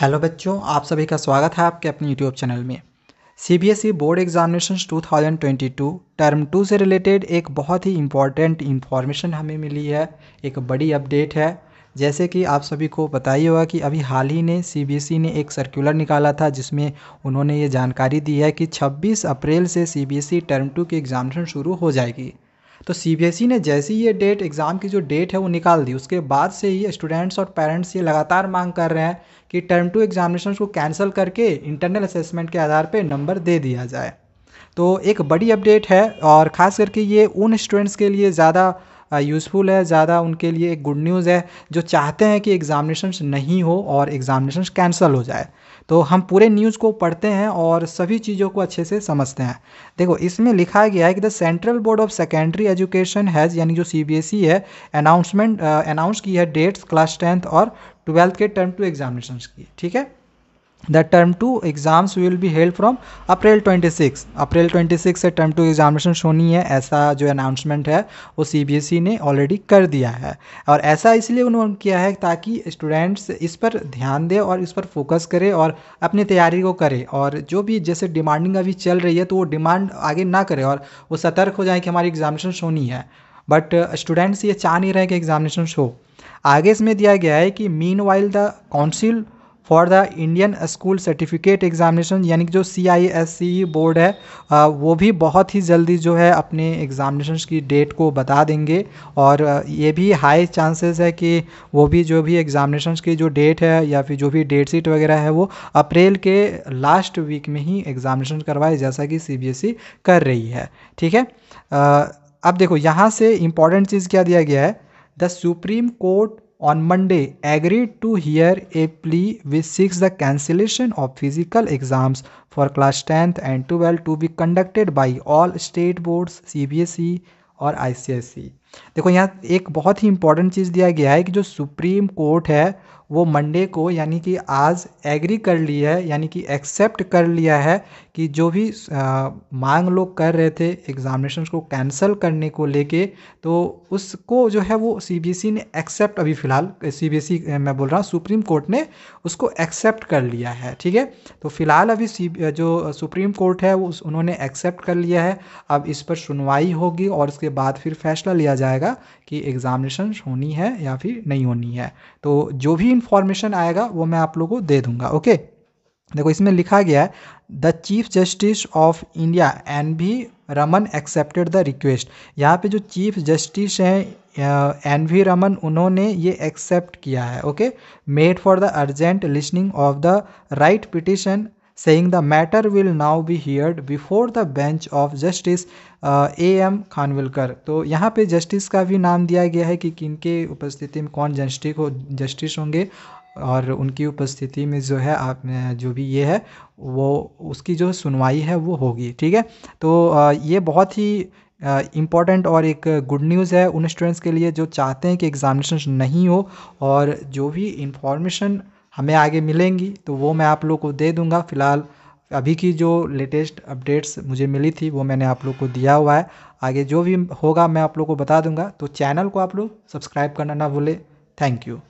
hello बच्चों आप सभी का स्वागत है आपके अपने यूट्यूब चैनल में CBSE board examination 2022 term two से रिलेटेड एक बहुत ही इम्पॉर्टेंट इन्फॉर्मेशन हमें मिली है एक बड़ी अपडेट है जैसे कि आप सभी को पता ही होगा कि अभी हाल ही ने सीबीएसई e ने एक सर्कुलर निकाला था जिसमें उन्होंने ये जानकारी दी है कि छब्बीस अप्रैल से ई टर्म टू की एग्ज़ामिनेशन शुरू हो जाएगी तो सी e ने जैसे ही ये डेट एग्ज़ाम की जो डेट है वो निकाल दी उसके बाद से ही स्टूडेंट्स और पेरेंट्स ये लगातार मांग कर रहे हैं कि टर्म टू एग्जामिनेशन को कैंसिल करके इंटरनल असेसमेंट के आधार पर नंबर दे दिया जाए तो एक बड़ी अपडेट है और ख़ास करके ये उन स्टूडेंट्स के लिए ज़्यादा यूज़फुल है ज़्यादा उनके लिए एक गुड न्यूज़ है जो चाहते हैं कि एग्ज़ामिनेशन नहीं हो और एग्ज़ामिनेशन कैंसिल हो जाए तो हम पूरे न्यूज़ को पढ़ते हैं और सभी चीज़ों को अच्छे से समझते हैं देखो इसमें लिखा गया है कि the Central Board of Secondary Education has यानी जो ई e है अनाउंसमेंट अनाउंस की है डेट्स क्लास टेंथ और ट्वेल्थ के टर्म टू एग्जामिनेशन की ठीक है the term two exams will be held from April 26 April 26 से टर्म टू एग्जामिनेशन होनी है ऐसा जो अनाउंसमेंट है वो सीबीएसई e ने ऑलरेडी कर दिया है और ऐसा इसलिए उन्होंने किया है ताकि स्टूडेंट्स इस पर ध्यान दें और इस पर फोकस करें और अपनी तैयारी को करें और जो भी जैसे डिमांडिंग अभी चल रही है तो वो डिमांड आगे ना करें और वो सतर्क हो जाए कि हमारी एग्जामिनेशन होनी है बट स्टूडेंट्स uh, ये चाह नहीं रहे कि एग्जामिनेशन हो आगे इसमें दिया गया है कि meanwhile the Council for the Indian School Certificate Examination यानी कि जो सी आई एस सी बोर्ड है वो भी बहुत ही जल्दी जो है अपने एग्ज़ामिनेशन की डेट को बता देंगे और ये भी हाई चांसेस है कि वो भी जो भी एग्ज़ामिनेशन की जो डेट है या फिर जो भी डेट सीट वगैरह है वो अप्रैल के लास्ट वीक में ही एग्ज़ामिनेशन करवाए जैसा कि सी बी एस ई कर रही है ठीक है अब देखो यहाँ से इम्पॉर्टेंट चीज़ क्या दिया गया है the supreme court on Monday agreed to hear a plea which seeks the cancellation of physical exams for class 10th and 12th to be conducted by all state boards, CBSE और ICSE देखो यहाँ एक बहुत ही important चीज़ दिया गया है कि जो सुप्रीम कोर्ट है वो मंडे को यानी कि आज एग्री कर ली है यानी कि एक्सेप्ट कर लिया है कि जो भी आ, मांग लोग कर रहे थे एग्जामिनेशन को कैंसिल करने को लेके तो उसको जो है वो सीबीएसई e ने एक्सेप्ट अभी फ़िलहाल सीबीएसई e, मैं बोल रहा हूँ सुप्रीम कोर्ट ने उसको एक्सेप्ट कर लिया है ठीक है तो फिलहाल अभी सी जो सुप्रीम कोर्ट है वो उन्होंने एक्सेप्ट कर लिया है अब इस पर सुनवाई होगी और उसके बाद फिर फैसला लिया जाएगा कि एग्ज़ामिनेशन होनी है या फिर नहीं होनी है तो जो भी इन्फॉर्मेशन आएगा वो मैं आप लोगों को दे दूंगा ओके देखो इसमें लिखा गया है the chief justice of India N V Raman accepted the request यहाँ पे जो चीफ जस्टिस हैं एन वी रमन उन्होंने ये एक्सेप्ट किया है okay made for the urgent listening of the writ petition saying the matter will now be heard before the bench of justice A M Khanwilkar तो यहाँ पे जस्टिस का भी नाम दिया गया है कि किन के उपस्थिति में कौन जस्टिस हो जस्टिस होंगे और उनकी उपस्थिति में जो है आप जो भी ये है वो उसकी जो सुनवाई है वो होगी ठीक है तो ये बहुत ही इम्पॉर्टेंट और एक गुड न्यूज़ है उन स्टूडेंट्स के लिए जो चाहते हैं कि एग्ज़ामिनेशन नहीं हो और जो भी इंफॉर्मेशन हमें आगे मिलेंगी तो वो मैं आप लोग को दे दूँगा फ़िलहाल अभी की जो लेटेस्ट अपडेट्स मुझे मिली थी वो मैंने आप लोग को दिया हुआ है आगे जो भी होगा मैं आप लोग को बता दूँगा तो चैनल को आप लोग सब्सक्राइब करना ना भूलें थैंक यू